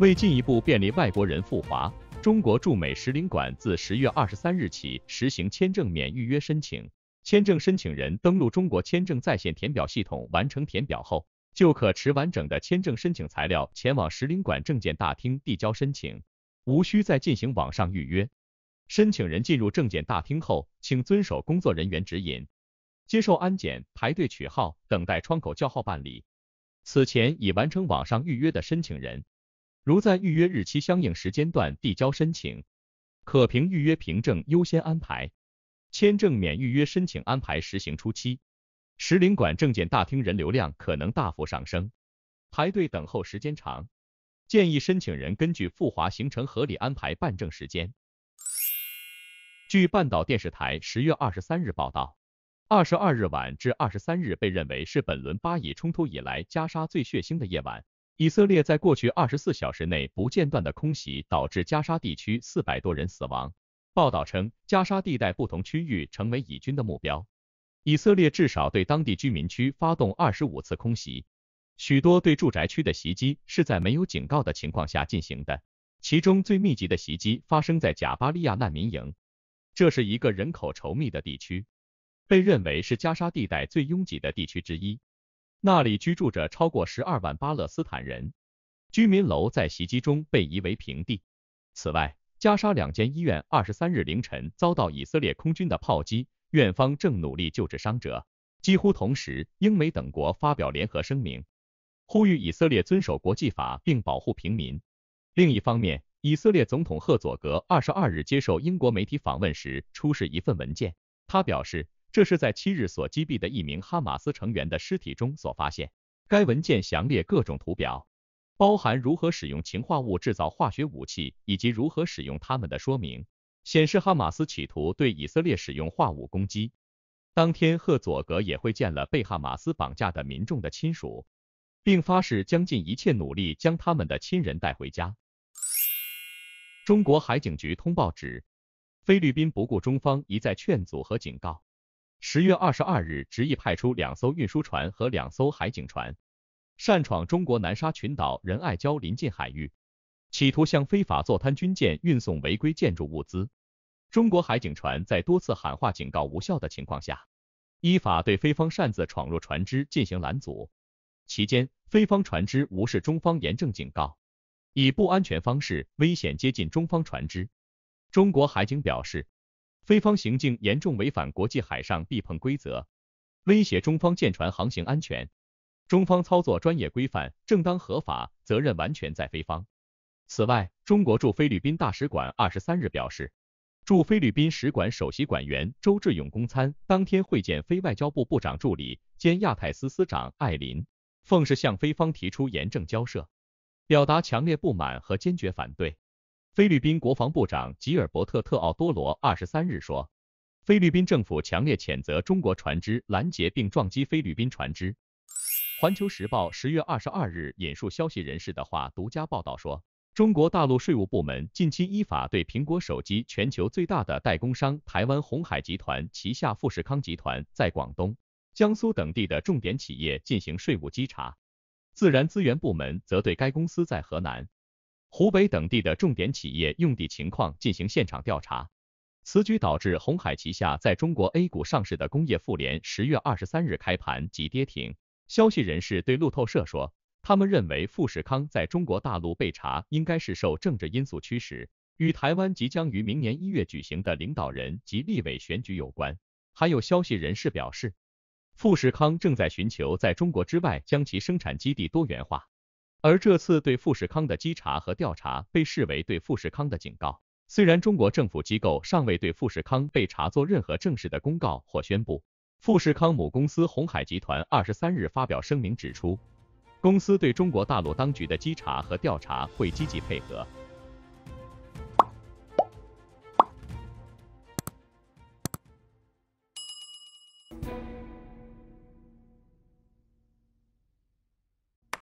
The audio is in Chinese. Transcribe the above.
为进一步便利外国人赴华，中国驻美使领馆自十月二十三日起实行签证免预约申请。签证申请人登录中国签证在线填表系统完成填表后，就可持完整的签证申请材料前往使领馆证件大厅递交申请，无需再进行网上预约。申请人进入证件大厅后，请遵守工作人员指引，接受安检、排队取号、等待窗口叫号办理。此前已完成网上预约的申请人。如在预约日期相应时间段递交申请，可凭预约凭证优先安排。签证免预约申请安排实行初期，使领馆证件大厅人流量可能大幅上升，排队等候时间长，建议申请人根据赴华行程合理安排办证时间。据半岛电视台十月二十三日报道，二十二日晚至二十三日被认为是本轮巴以冲突以来加沙最血腥的夜晚。以色列在过去二十四小时内不间断的空袭，导致加沙地区四百多人死亡。报道称，加沙地带不同区域成为以军的目标。以色列至少对当地居民区发动二十五次空袭，许多对住宅区的袭击是在没有警告的情况下进行的。其中最密集的袭击发生在贾巴利亚难民营，这是一个人口稠密的地区，被认为是加沙地带最拥挤的地区之一。那里居住着超过十二万巴勒斯坦人，居民楼在袭击中被夷为平地。此外，加沙两间医院二十三日凌晨遭到以色列空军的炮击，院方正努力救治伤者。几乎同时，英美等国发表联合声明，呼吁以色列遵守国际法并保护平民。另一方面，以色列总统赫佐格二十二日接受英国媒体访问时，出示一份文件，他表示。这是在七日所击毙的一名哈马斯成员的尸体中所发现。该文件详列各种图表，包含如何使用氰化物制造化学武器以及如何使用它们的说明，显示哈马斯企图对以色列使用化武攻击。当天，赫佐格也会见了被哈马斯绑架的民众的亲属，并发誓将尽一切努力将他们的亲人带回家。中国海警局通报指，菲律宾不顾中方一再劝阻和警告。十月二十二日，执意派出两艘运输船和两艘海警船，擅闯中国南沙群岛仁爱礁临近海域，企图向非法坐滩军舰运送违规建筑物资。中国海警船在多次喊话警告无效的情况下，依法对菲方擅自闯入船只进行拦阻。期间，菲方船只无视中方严正警告，以不安全方式危险接近中方船只。中国海警表示。菲方行径严重违反国际海上避碰规则，威胁中方舰船航行安全。中方操作专业规范、正当合法，责任完全在菲方。此外，中国驻菲律宾大使馆二十三日表示，驻菲律宾使馆首席馆员周志勇公参当天会见非外交部部长助理兼亚太司司长艾林，奉是向菲方提出严正交涉，表达强烈不满和坚决反对。菲律宾国防部长吉尔伯特·特奥多罗二十三日说，菲律宾政府强烈谴责中国船只拦截并撞击菲律宾船只。环球时报十月二十二日引述消息人士的话独家报道说，中国大陆税务部门近期依法对苹果手机全球最大的代工商台湾红海集团旗下富士康集团在广东、江苏等地的重点企业进行税务稽查，自然资源部门则对该公司在河南。湖北等地的重点企业用地情况进行现场调查。此举导致红海旗下在中国 A 股上市的工业富联十月二十三日开盘即跌停。消息人士对路透社说，他们认为富士康在中国大陆被查应该是受政治因素驱使，与台湾即将于明年一月举行的领导人及立委选举有关。还有消息人士表示，富士康正在寻求在中国之外将其生产基地多元化。而这次对富士康的稽查和调查被视为对富士康的警告。虽然中国政府机构尚未对富士康被查做任何正式的公告或宣布，富士康母公司红海集团二十三日发表声明指出，公司对中国大陆当局的稽查和调查会积极配合。